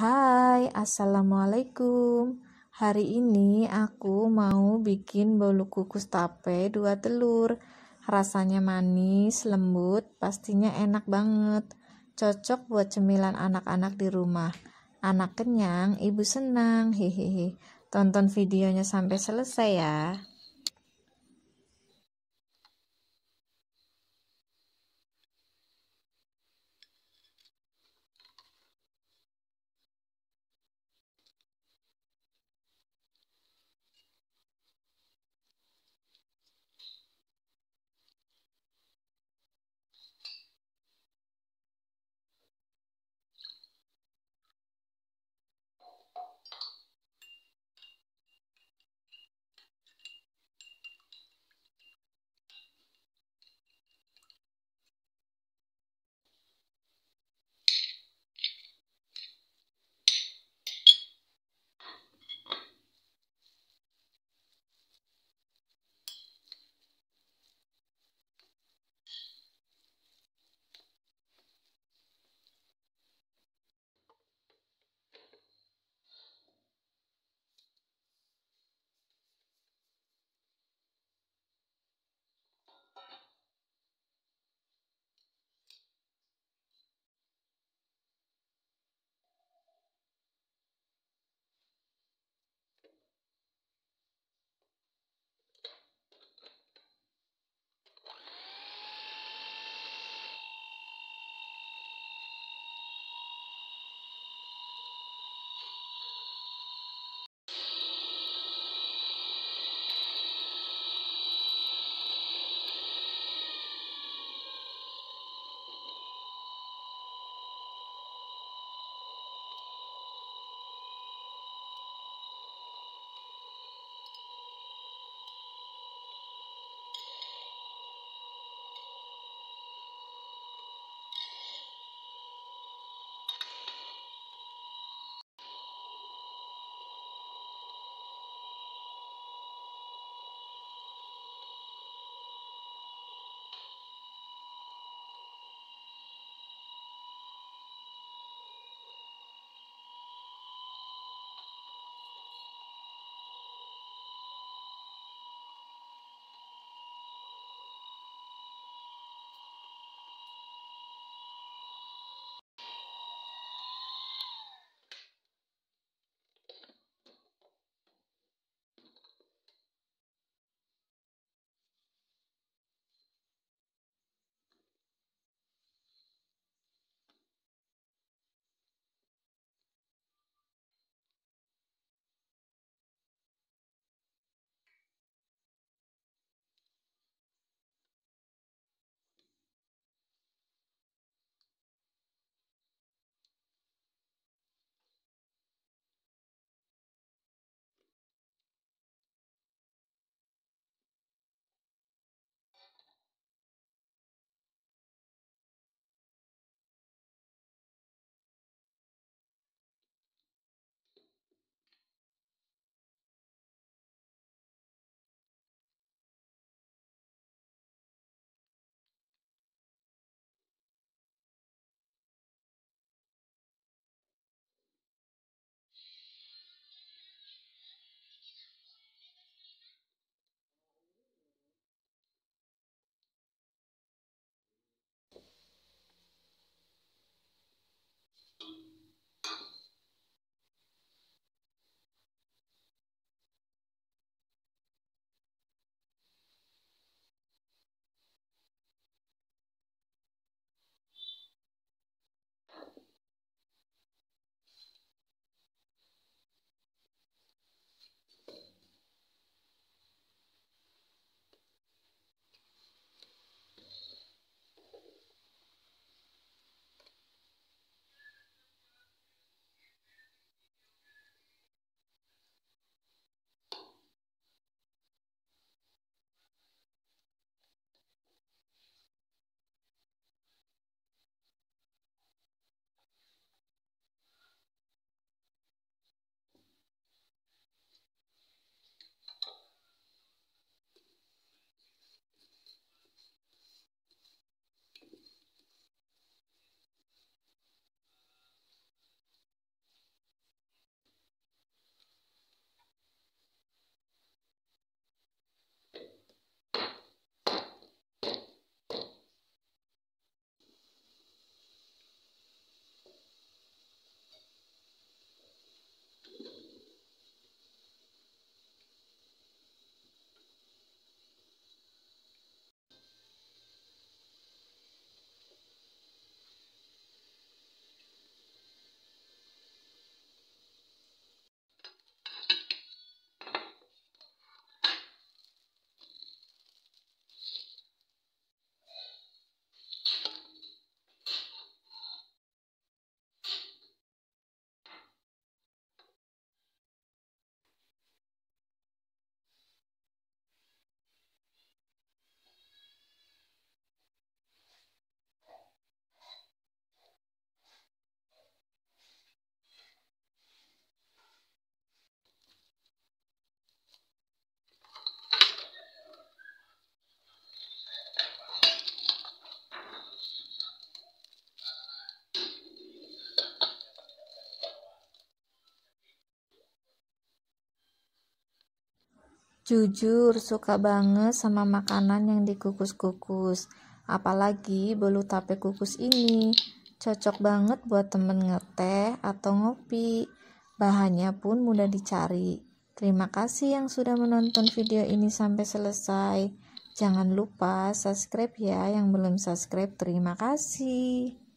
Hai, Assalamualaikum. Hari ini aku mau bikin bolu kukus tape dua telur. Rasanya manis, lembut, pastinya enak banget. Cocok buat cemilan anak-anak di rumah. Anak kenyang, ibu senang, hehehe. Tonton videonya sampai selesai ya. Jujur suka banget sama makanan yang dikukus-kukus. Apalagi bolu tape kukus ini. Cocok banget buat temen ngeteh atau ngopi. Bahannya pun mudah dicari. Terima kasih yang sudah menonton video ini sampai selesai. Jangan lupa subscribe ya yang belum subscribe. Terima kasih.